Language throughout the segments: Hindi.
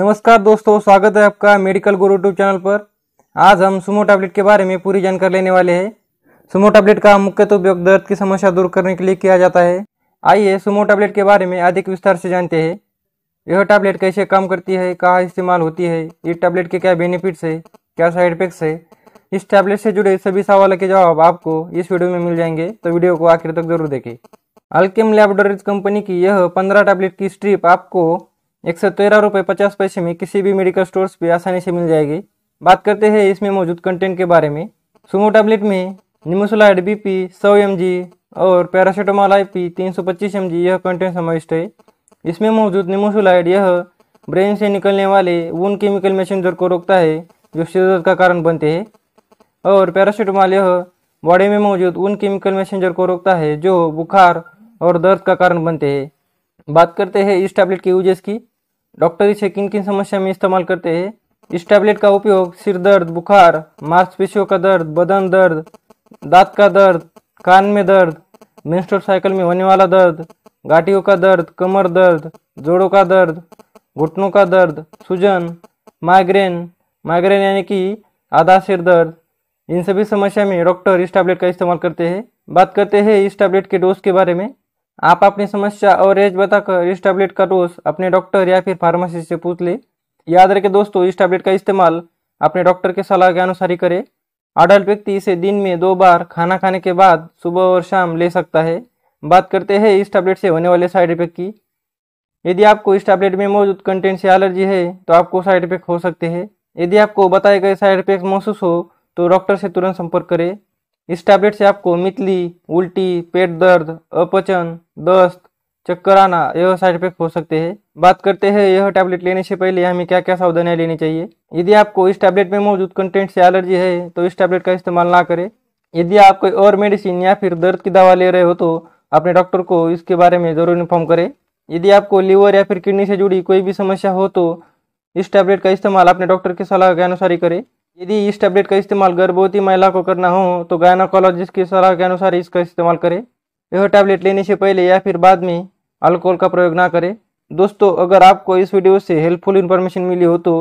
नमस्कार दोस्तों स्वागत है आपका मेडिकल गुरु यूट्यूब चैनल पर आज हम सुमो टैबलेट के बारे में पूरी जानकारी लेने वाले हैं सुमो टैबलेट का मुख्य तो उपयोग दर्द की समस्या दूर करने के लिए किया जाता है आइए सुमो टैबलेट के बारे में अधिक विस्तार से जानते हैं यह टैबलेट कैसे काम करती है कहाँ इस्तेमाल होती है इस टैबलेट के क्या बेनिफिट्स है क्या साइड इफेक्ट्स है इस टैबलेट से जुड़े सभी सवालों के जवाब आपको इस वीडियो में मिल जाएंगे तो वीडियो को आखिर तक जरूर देखें अल्केम लैबोरेटरीज कंपनी की यह पंद्रह टैबलेट की स्ट्रिप आपको एक सौ तेरह रुपये पचास पैसे में किसी भी मेडिकल स्टोर्स पे आसानी से मिल जाएगी बात करते हैं इसमें मौजूद कंटेंट के बारे में सुमो टैबलेट में निमोसोलाइड बी पी सौ एम जी और पैरासीटामोल आई पी तीन सौ पच्चीस एम जी यह कंटेंट समाविष्ट है इसमें मौजूद निमोसोलाइड यह ब्रेन से निकलने वाले उन केमिकल मैसेंजर को रोकता है जो शिदत का कारण बनते हैं और पैरासीटामोल यह बॉडी में मौजूद उन केमिकल मैसेंजर को रोकता है जो बुखार और दर्द का कारण बनते हैं बात करते हैं इस टैबलेट के यूजेस की डॉक्टर इसे किन किन समस्या में इस्तेमाल करते हैं इस टैबलेट का उपयोग सिर दर्द बुखार मांसपेशियों का दर्द बदन दर्द दांत का दर्द कान में दर्द मेंस्ट्रुअल साइकिल में होने वाला दर्द गाठियों का दर्द कमर दर्द जोड़ों का दर्द घुटनों का दर्द सूजन माइग्रेन माइग्रेन यानी कि आधा सिर दर्द इन सभी समस्या में डॉक्टर इस टैबलेट का इस्तेमाल करते हैं बात करते हैं इस टैबलेट के डोज के बारे में आप अपनी समस्या और एज बताकर इस टैबलेट का डोज अपने डॉक्टर या फिर फार्मासी से पूछ ले याद रखें दोस्तों इस टैबलेट का इस्तेमाल अपने डॉक्टर के सलाह के अनुसार ही करें अडल्ट व्यक्ति इसे दिन में दो बार खाना खाने के बाद सुबह और शाम ले सकता है बात करते हैं इस टैबलेट से होने वाले साइड इफेक्ट की यदि आपको इस टैबलेट में मौजूद कंटेंट से एलर्जी है तो आपको साइड इफेक्ट हो सकते हैं यदि आपको बताए गए साइड इफेक्ट महसूस हो तो डॉक्टर से तुरंत संपर्क करें इस टैबलेट से आपको मितली उल्टी पेट दर्द अपचन दस्त चक्कर आना यह साइड इफेक्ट हो सकते हैं बात करते हैं यह टैबलेट लेने से पहले हमें क्या क्या सावधानियां लेनी चाहिए यदि आपको इस टैबलेट में मौजूद कंटेंट से एलर्जी है तो इस टैबलेट का इस्तेमाल ना करें यदि आप कोई और मेडिसिन या फिर दर्द की दवा ले रहे हो तो अपने डॉक्टर को इसके बारे में ज़रूर इन्फॉर्म करें यदि आपको लीवर या फिर किडनी से जुड़ी कोई भी समस्या हो तो इस टैबलेट का इस्तेमाल अपने डॉक्टर की सलाह के अनुसार ही करें यदि इस टैबलेट का इस्तेमाल गर्भवती महिला को करना हो तो गायनाकोलॉजिस्ट की सलाह के अनुसार इसका इस्तेमाल करें यह टैबलेट लेने से पहले या फिर बाद में अल्कोहल का प्रयोग ना करें दोस्तों अगर आपको इस वीडियो से हेल्पफुल इन्फॉर्मेशन मिली हो तो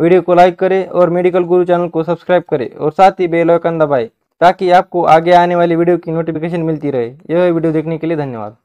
वीडियो को लाइक करें और मेडिकल गुरु चैनल को सब्सक्राइब करें और साथ ही बेलाइकन दबाए ताकि आपको आगे आने वाली वीडियो की नोटिफिकेशन मिलती रहे यह वीडियो देखने के लिए धन्यवाद